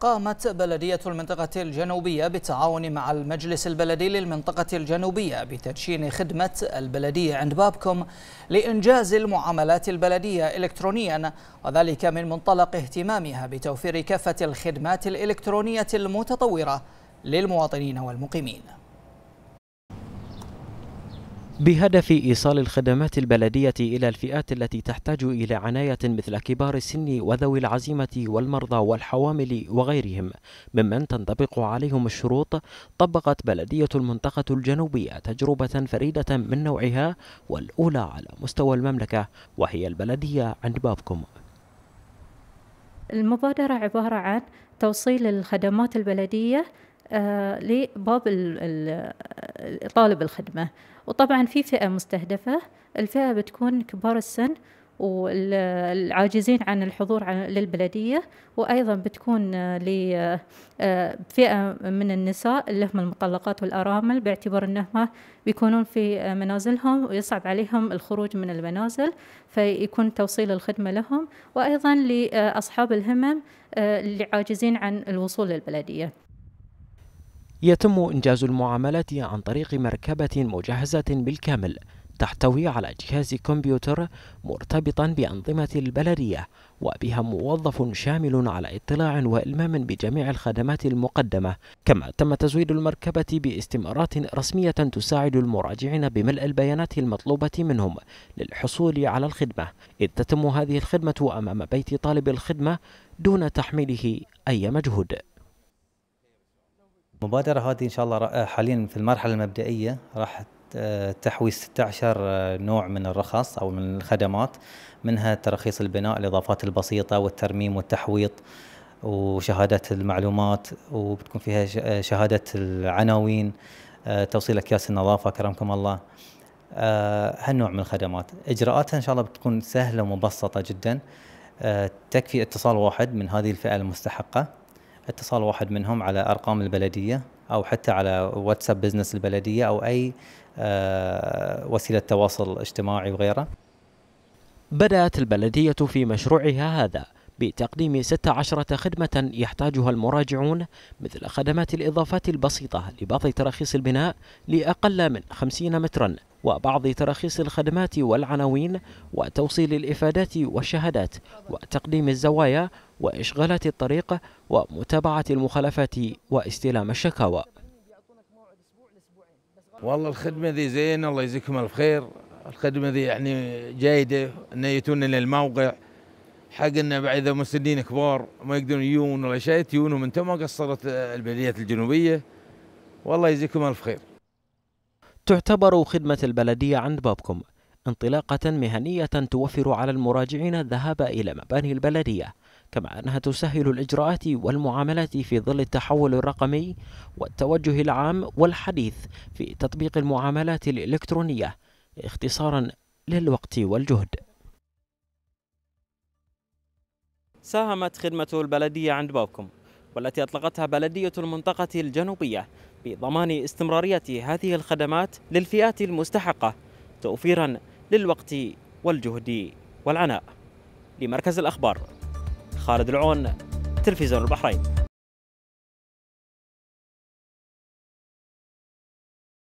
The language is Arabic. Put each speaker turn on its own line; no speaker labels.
قامت بلدية المنطقة الجنوبية بالتعاون مع المجلس البلدي للمنطقة الجنوبية بتدشين خدمة البلدية عند بابكم لإنجاز المعاملات البلدية إلكترونيا وذلك من منطلق اهتمامها بتوفير كافة الخدمات الإلكترونية المتطورة للمواطنين والمقيمين
بهدف إيصال الخدمات البلدية إلى الفئات التي تحتاج إلى عناية مثل كبار السن وذوي العزيمة والمرضى والحوامل وغيرهم ممن تنطبق عليهم الشروط طبقت بلدية المنطقة الجنوبية تجربة فريدة من نوعها والأولى على مستوى المملكة وهي البلدية عند بابكم
المبادرة عبارة عن توصيل الخدمات البلدية لباب طالب الخدمة وطبعا في فئة مستهدفة الفئة بتكون كبار السن والعاجزين عن الحضور للبلدية وأيضا بتكون لفئة من النساء اللي هم المطلقات والأرامل باعتبار أنهم بيكونون في منازلهم ويصعب عليهم الخروج من المنازل فيكون توصيل الخدمة لهم وأيضا لأصحاب الهمم اللي آه، عاجزين عن الوصول للبلدية
يتم إنجاز المعاملات عن طريق مركبة مجهزة بالكامل تحتوي على جهاز كمبيوتر مرتبطا بأنظمة البلدية وبها موظف شامل على اطلاع وإلمام بجميع الخدمات المقدمة كما تم تزويد المركبة باستمارات رسمية تساعد المراجعين بملء البيانات المطلوبة منهم للحصول على الخدمة إذ تتم هذه الخدمة أمام بيت طالب الخدمة دون تحميله أي مجهود
المبادرة هذه إن شاء الله حاليا في المرحلة المبدئية راح تحوي 16 نوع من الرخص أو من الخدمات منها تراخيص البناء الإضافات البسيطة والترميم والتحويط وشهادات المعلومات وبتكون فيها شهادة العناوين آه، توصيل أكياس النظافة كرمكم الله آه، هالنوع من الخدمات إجراءاتها إن شاء الله بتكون سهلة ومبسطة جدا آه، تكفي اتصال واحد من هذه الفئة المستحقة اتصال واحد منهم على ارقام البلديه او حتى على واتساب بزنس البلديه او اي آه، وسيله تواصل اجتماعي وغيره.
بدات البلديه في مشروعها هذا بتقديم 16 خدمة يحتاجها المراجعون مثل خدمات الإضافات البسيطة لبعض تراخيص البناء لأقل من 50 مترا وبعض تراخيص الخدمات والعناوين وتوصيل الإفادات والشهادات وتقديم الزوايا وإشغالات الطريق ومتابعة المخالفات واستلام الشكاوى
والله الخدمة ذي زين الله يجزيكم الخير الخدمة ذي يعني جيدة أن يتون للموقع حق انه بعد اذا مسنين كبار ما يقدرون يجون ولا شيء تجونهم انت ما قصرت البلديات الجنوبيه والله يجزيكم الف خير.
تعتبر خدمه البلديه عند بابكم انطلاقه مهنيه توفر على المراجعين الذهاب الى مباني البلديه كما انها تسهل الاجراءات والمعاملات في ظل التحول الرقمي والتوجه العام والحديث في تطبيق المعاملات الالكترونيه اختصارا للوقت والجهد. ساهمت خدمة البلدية عند باوكم والتي أطلقتها بلدية المنطقة الجنوبية بضمان استمرارية هذه الخدمات للفئات المستحقة توفيرا للوقت والجهد
والعناء لمركز الأخبار خالد العون تلفزيون البحرين